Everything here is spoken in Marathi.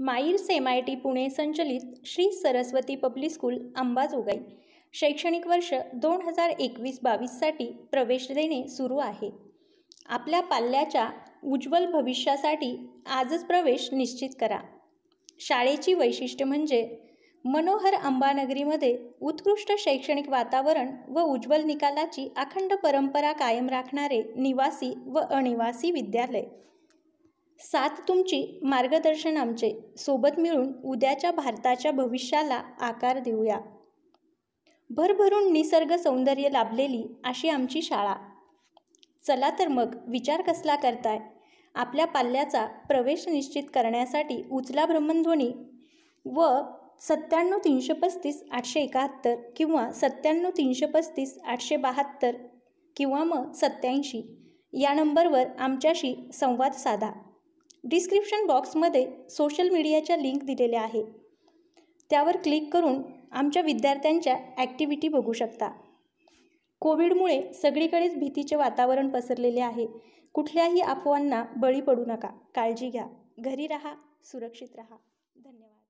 माईर एम आय टी पुणे संचलित श्री सरस्वती पब्लिक स्कूल अंबाजोगाई शैक्षणिक वर्ष दोन हजार एकवीस बावीससाठी प्रवेश देणे सुरू आहे आपल्या पाल्याच्या उज्ज्वल भविष्यासाठी आजच प्रवेश निश्चित करा शाळेची वैशिष्ट्य म्हणजे मनोहर अंबानगरीमध्ये उत्कृष्ट शैक्षणिक वातावरण व उज्ज्वल निकालाची अखंड परंपरा कायम राखणारे निवासी व अनिवासी विद्यालय साथ तुमची मार्गदर्शन आमचे सोबत मिळून उद्याच्या भारताच्या भविष्याला आकार देऊया भरभरून निसर्ग सौंदर्य लाभलेली अशी आमची शाळा चला तर मग विचार कसला करताय आपल्या पाल्याचा प्रवेश निश्चित करण्यासाठी उचला भ्रमणध्वनी व सत्त्याण्णव तीनशे पस्तीस आठशे एकाहत्तर किंवा सत्त्याण्णव तीनशे पस्तीस आठशे बहात्तर किंवा मग सत्त्याऐंशी या नंबरवर आमच्याशी संवाद साधा डिस्क्रिप्शन बॉक्समध्ये सोशल मीडियाच्या लिंक दिलेल्या आहे त्यावर क्लिक करून आमच्या विद्यार्थ्यांच्या ॲक्टिव्हिटी बघू शकता कोविडमुळे सगळीकडेच भीतीचे वातावरण पसरलेले आहे कुठल्याही अफवांना बळी पडू नका काळजी घ्या घरी राहा सुरक्षित राहा धन्यवाद